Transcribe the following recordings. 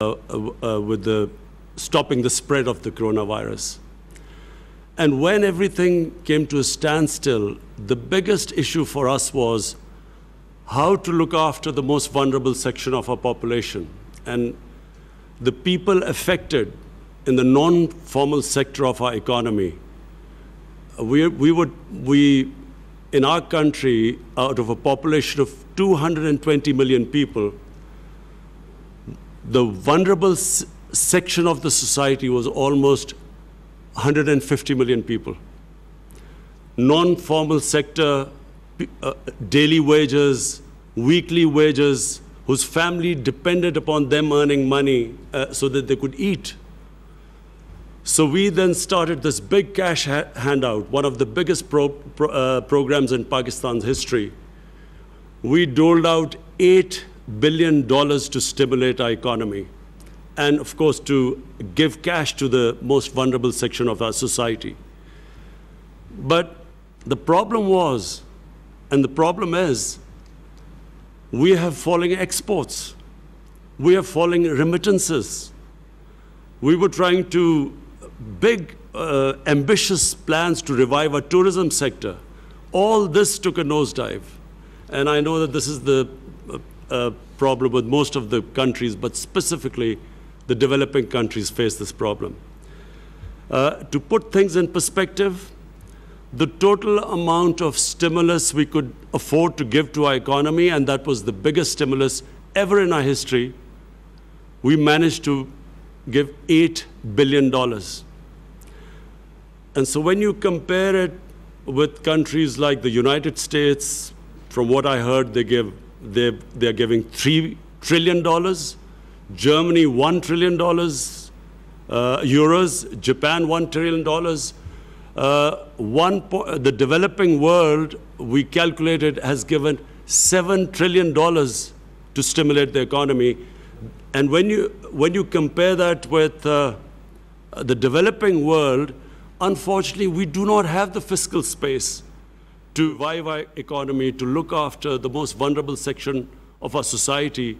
Uh, uh, uh, with the stopping the spread of the coronavirus. And when everything came to a standstill, the biggest issue for us was how to look after the most vulnerable section of our population. And the people affected in the non-formal sector of our economy, we, we would, we, in our country, out of a population of 220 million people, the vulnerable section of the society was almost 150 million people. Non-formal sector, uh, daily wages, weekly wages, whose family depended upon them earning money uh, so that they could eat. So we then started this big cash ha handout, one of the biggest pro pro uh, programs in Pakistan's history. We doled out eight billion dollars to stimulate our economy and of course to give cash to the most vulnerable section of our society. But the problem was, and the problem is, we have falling exports. We have falling remittances. We were trying to big, uh, ambitious plans to revive our tourism sector. All this took a nosedive. And I know that this is the problem with most of the countries, but specifically the developing countries face this problem. Uh, to put things in perspective, the total amount of stimulus we could afford to give to our economy, and that was the biggest stimulus ever in our history, we managed to give $8 billion. And so when you compare it with countries like the United States, from what I heard, they give they're, they're giving $3 trillion. Germany, $1 trillion. Uh, euros. Japan, $1 trillion. Uh, one po- the developing world, we calculated, has given $7 trillion to stimulate the economy. And when you, when you compare that with uh, the developing world, unfortunately, we do not have the fiscal space to revive our economy, to look after the most vulnerable section of our society.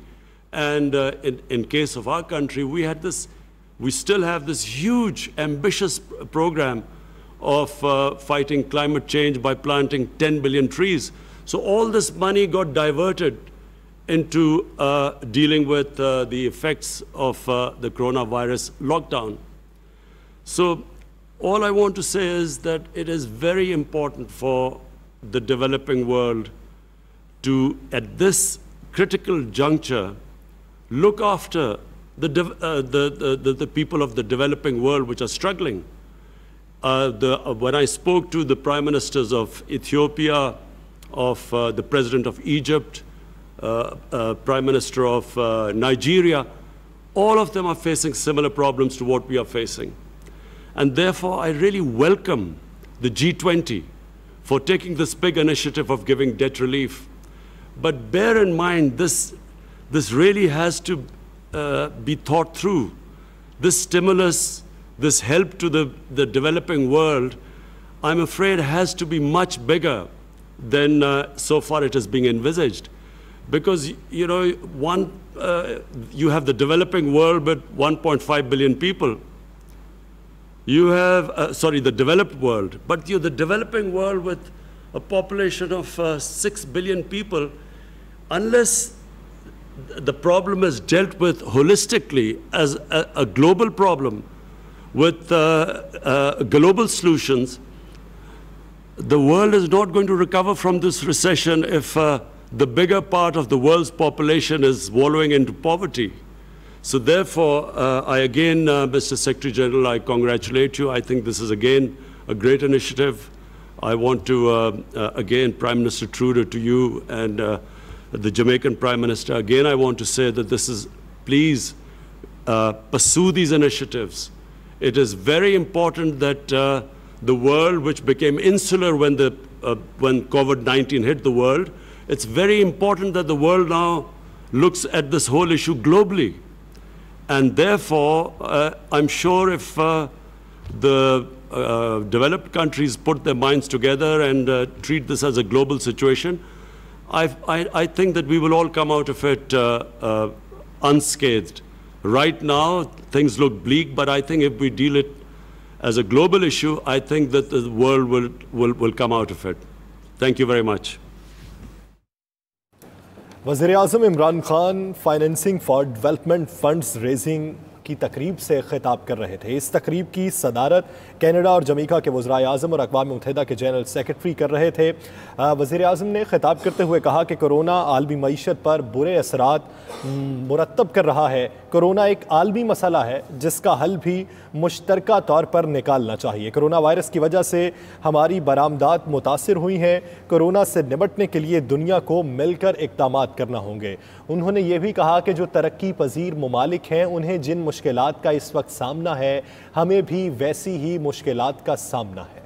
And uh, in, in case of our country, we had this, we still have this huge, ambitious program of uh, fighting climate change by planting 10 billion trees. So all this money got diverted into uh, dealing with uh, the effects of uh, the coronavirus lockdown. So all I want to say is that it is very important for the developing world to, at this critical juncture, look after the, uh, the, the, the, people of the developing world which are struggling. Uh, the, uh, when I spoke to the prime ministers of Ethiopia, of uh, the president of Egypt, uh, uh, prime minister of Nigeria, all of them are facing similar problems to what we are facing. And therefore, I really welcome the G20 for taking this big initiative of giving debt relief. But bear in mind, this, this really has to uh, be thought through. This stimulus, this help to the, the developing world, I'm afraid has to be much bigger than uh, so far it is being envisaged. Because, you know, one, uh, you have the developing world with 1.5 billion people. You have, uh, sorry, the developed world, but you're the developing world with a population of uh, 6 billion people. Unless the problem is dealt with holistically as a, a global problem with uh, uh, global solutions, the world is not going to recover from this recession if uh, the bigger part of the world's population is wallowing into poverty. So therefore, uh, I again, uh, Mr. Secretary General, I congratulate you. I think this is again a great initiative. I want to, uh, uh again, Prime Minister Trudeau, to you and uh, the Jamaican Prime Minister, again, I want to say that this is, please uh, pursue these initiatives. It is very important that the world, which became insular when, the, when COVID-19 hit the world, it's very important that the world now looks at this whole issue globally and therefore, uh, I'm sure if uh, the uh, developed countries put their minds together and uh, treat this as a global situation, I, I think that we will all come out of it uh, uh, unscathed. Right now, things look bleak, but I think if we deal it as a global issue, I think that the world will, will, will come out of it. Thank you very much. वज़र अजम Imran Khan financing for development funds raising की तकरीब से खिताब कर रहे थे इस तकरीब की सदारत कैनेडा और जमीका के वज्रा अजम और अकवा मुतहदा के जनरल सेक्रेटरी कर रहे थे वज़ी अजम ने खिताब करते हुए कहा कि कोरोना आलमी मीशत पर बुरे असरा मुरतब कर रहा है कोरोना एक आलमी मसला है जिसका हल भी मुश्तरक तौर पर निकालना चाहिए कोरोना वायरस की वजह से हमारी बरामदात मुतासर हुई हैं कोरोना से निपटने के लिए दुनिया को मिलकर इकदाम करना होंगे उन्होंने ये भी कहा कि जो तरक्की पजीर ममालिक हैं उन्हें जिन मुश्किल का इस वक्त सामना है हमें भी वैसी ही मुश्किल का सामना है